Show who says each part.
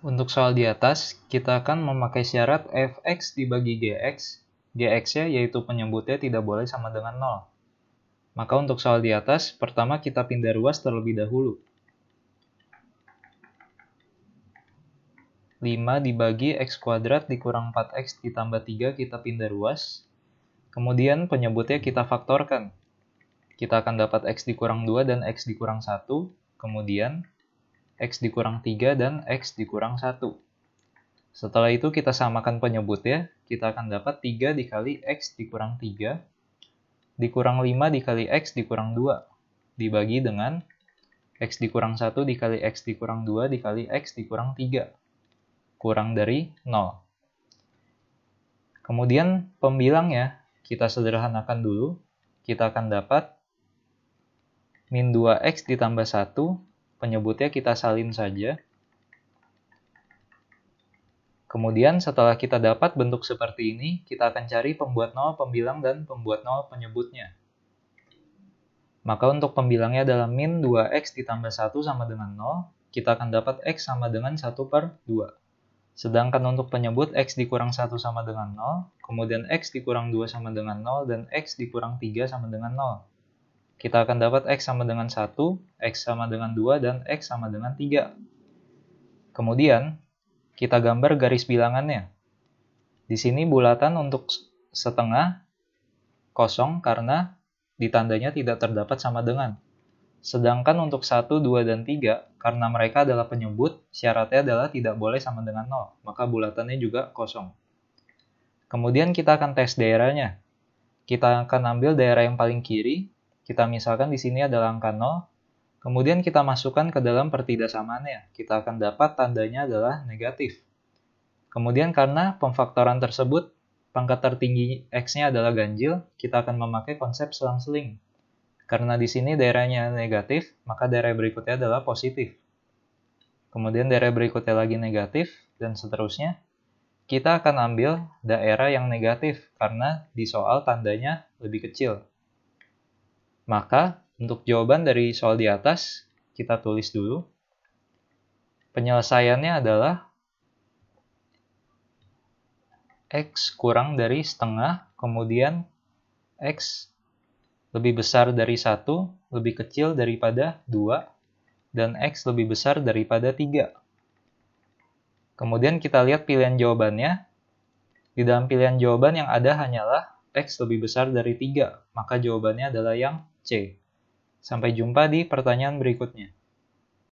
Speaker 1: Untuk soal di atas, kita akan memakai syarat fx dibagi gx, gx-nya yaitu penyebutnya tidak boleh sama dengan 0. Maka untuk soal di atas, pertama kita pindah ruas terlebih dahulu. 5 dibagi x kuadrat dikurang 4x ditambah 3 kita pindah ruas. Kemudian penyebutnya kita faktorkan. Kita akan dapat x dikurang 2 dan x dikurang 1. Kemudian X dikurang 3 dan X dikurang 1. Setelah itu kita samakan penyebutnya, kita akan dapat 3 dikali X dikurang 3, dikurang 5 dikali X dikurang 2, dibagi dengan X dikurang 1 dikali X dikurang 2 dikali X dikurang 3, kurang dari 0. Kemudian pembilangnya kita sederhanakan dulu, kita akan dapat min 2x ditambah 1 penyebutnya kita salin saja. Kemudian setelah kita dapat bentuk seperti ini, kita akan cari pembuat nol pembilang dan pembuat nol penyebutnya. Maka untuk pembilangnya adalah min 2x ditambah 1 sama dengan 0, kita akan dapat x sama dengan 1 per 2. Sedangkan untuk penyebut x dikurang 1 sama dengan 0, kemudian x dikurang 2 sama dengan 0, dan x dikurang 3 sama dengan 0. Kita akan dapat X sama dengan 1, X sama dengan 2, dan X sama dengan 3. Kemudian, kita gambar garis bilangannya. Di sini bulatan untuk setengah kosong karena ditandanya tidak terdapat sama dengan. Sedangkan untuk 1, 2, dan 3, karena mereka adalah penyebut, syaratnya adalah tidak boleh sama dengan 0, maka bulatannya juga kosong. Kemudian kita akan tes daerahnya. Kita akan ambil daerah yang paling kiri, kita misalkan di sini adalah angka 0, kemudian kita masukkan ke dalam pertidaksamaannya. Kita akan dapat tandanya adalah negatif. Kemudian karena pemfaktoran tersebut, pangkat tertinggi X-nya adalah ganjil, kita akan memakai konsep selang-seling. Karena di sini daerahnya negatif, maka daerah berikutnya adalah positif. Kemudian daerah berikutnya lagi negatif, dan seterusnya. Kita akan ambil daerah yang negatif, karena di soal tandanya lebih kecil. Maka, untuk jawaban dari soal di atas, kita tulis dulu. Penyelesaiannya adalah X kurang dari setengah, kemudian X lebih besar dari satu lebih kecil daripada 2, dan X lebih besar daripada 3. Kemudian kita lihat pilihan jawabannya. Di dalam pilihan jawaban yang ada hanyalah X lebih besar dari 3, maka jawabannya adalah yang C. Sampai jumpa di pertanyaan berikutnya.